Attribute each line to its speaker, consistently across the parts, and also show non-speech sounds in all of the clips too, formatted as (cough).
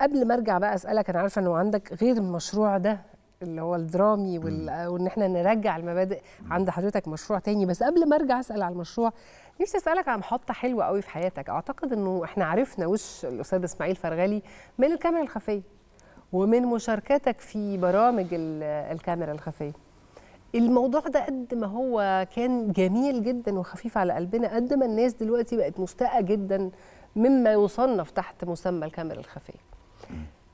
Speaker 1: قبل ما ارجع بقى اسالك انا عارفه انه عندك غير المشروع ده اللي هو الدرامي وان احنا نرجع المبادئ عند حضرتك مشروع تاني بس قبل ما ارجع اسال على المشروع نفسي اسالك عن محطه حلوه قوي في حياتك اعتقد انه احنا عرفنا وش الاستاذ اسماعيل فرغلي من الكاميرا الخفيه ومن مشاركتك في برامج الكاميرا الخفيه الموضوع ده قد ما هو كان جميل جدا وخفيف على قلبنا قد ما الناس دلوقتي بقت مستاءه جدا مما يصنف تحت مسمى الكاميرا الخفيه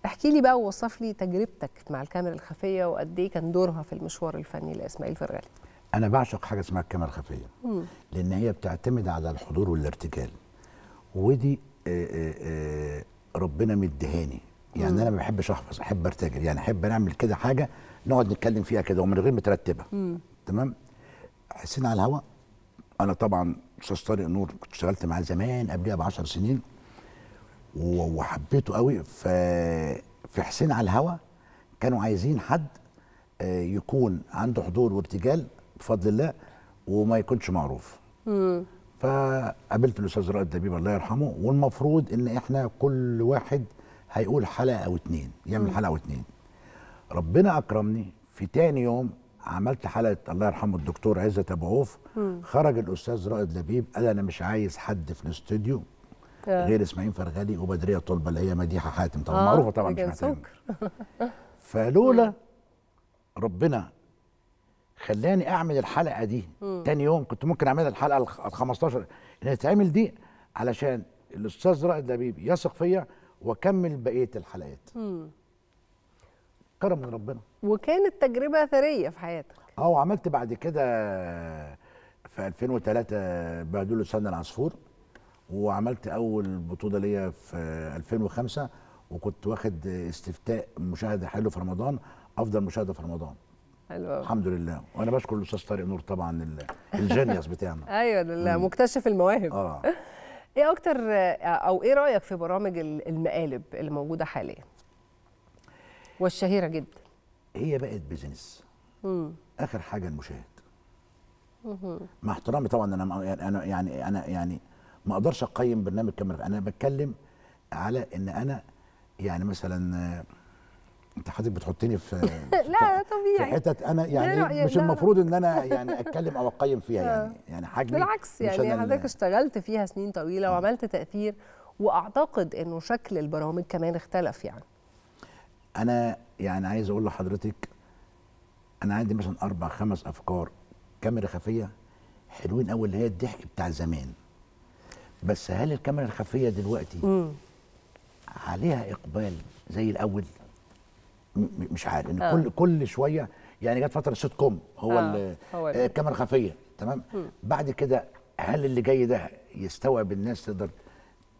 Speaker 1: احكي لي بقى ووصف لي تجربتك مع الكاميرا الخفيه وقد ايه كان دورها في المشوار الفني لاسماعيل فرغالي
Speaker 2: انا بعشق حاجه اسمها الكاميرا الخفيه لان هي بتعتمد على الحضور والارتجال ودي آآ آه، آآ آه، آه، ربنا مدهاني يعني مم. انا ما بحبش احفظ احب ارتجل يعني احب نعمل كده حاجه نقعد نتكلم فيها كده ومن غير مترتبه تمام حسين على الهواء انا طبعا استاذ طارق نور كنت اشتغلت معاه زمان قبلها ب 10 سنين وحبيته قوي ف في حسين على الهوا كانوا عايزين حد آه، يكون عنده حضور وارتجال بفضل الله وما يكونش معروف فقابلت الاستاذ رائد دبيب الله يرحمه والمفروض ان احنا كل واحد هيقول حلقه او اتنين يعمل حلقه او اتنين ربنا اكرمني في تاني يوم عملت حلقه الله يرحمه الدكتور عزت ابو عوف خرج الاستاذ رائد لبيب قال انا مش عايز حد في الاستوديو آه. غير اسماعيل فرغلي وبدريه طلبه اللي هي مديحه حاتم طبعا آه معروفه طبعا مش محتاجه (laughs) فلولا ربنا خلاني اعمل الحلقه دي تاني يوم كنت ممكن اعملها الحلقه ال 15 اللي هتتعمل دي علشان الاستاذ رائد لبيب يثق فيا واكمل بقيه الحلقات كرم من ربنا
Speaker 1: وكانت تجربه ثريه في حياتك
Speaker 2: اه وعملت بعد كده في 2003 بهدول سنة العصفور وعملت اول بطوله ليا في 2005 وكنت واخد استفتاء مشاهده حلو في رمضان افضل مشاهده في رمضان حلو الحمد لله وانا بشكر الاستاذ طارق نور طبعا الجينيوس بتاعنا
Speaker 1: (laughs) ايوه لله مكتشف المواهب اه (laughs) ايه اكتر او ايه رايك في برامج المقالب اللي موجوده حاليا والشهيره جدا
Speaker 2: هي بقت بزنس مم. اخر حاجه المشاهد مع احترامي طبعا انا انا يعني انا يعني ما اقدرش اقيم برنامج كاميرا انا بتكلم على ان انا يعني مثلا انت حضرتك بتحطني في
Speaker 1: (laughs) لا طبيعي في حتت انا يعني مش يعني المفروض ان انا يعني اتكلم
Speaker 2: او اقيم فيها (laughs) آه. يعني يعني حجمي بالعكس يعني حضرتك
Speaker 1: اشتغلت فيها سنين طويله وعملت تاثير واعتقد انه شكل البرامج كمان اختلف يعني
Speaker 2: انا يعني عايز اقول لحضرتك انا عندي مثلا اربع خمس افكار كاميرا خفيه حلوين قوي اللي هي الضحك بتاع زمان بس هل الكاميرا الخفيه دلوقتي مم. عليها اقبال زي الاول مش عارف ان آه. كل كل شويه يعني جت فتره سيت كوم هو, آه. هو الكاميرا آه، الخفيه تمام مم. بعد كده هل اللي جاي ده يستوعب الناس تقدر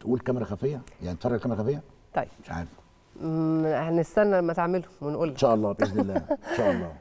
Speaker 2: تقول كاميرا خفيه يعني تتفرج كاميرا خفيه طيب مش عارف
Speaker 1: هنستنى لما تعمله ونقول
Speaker 2: ان شاء الله باذن الله
Speaker 1: ان شاء الله (laughs)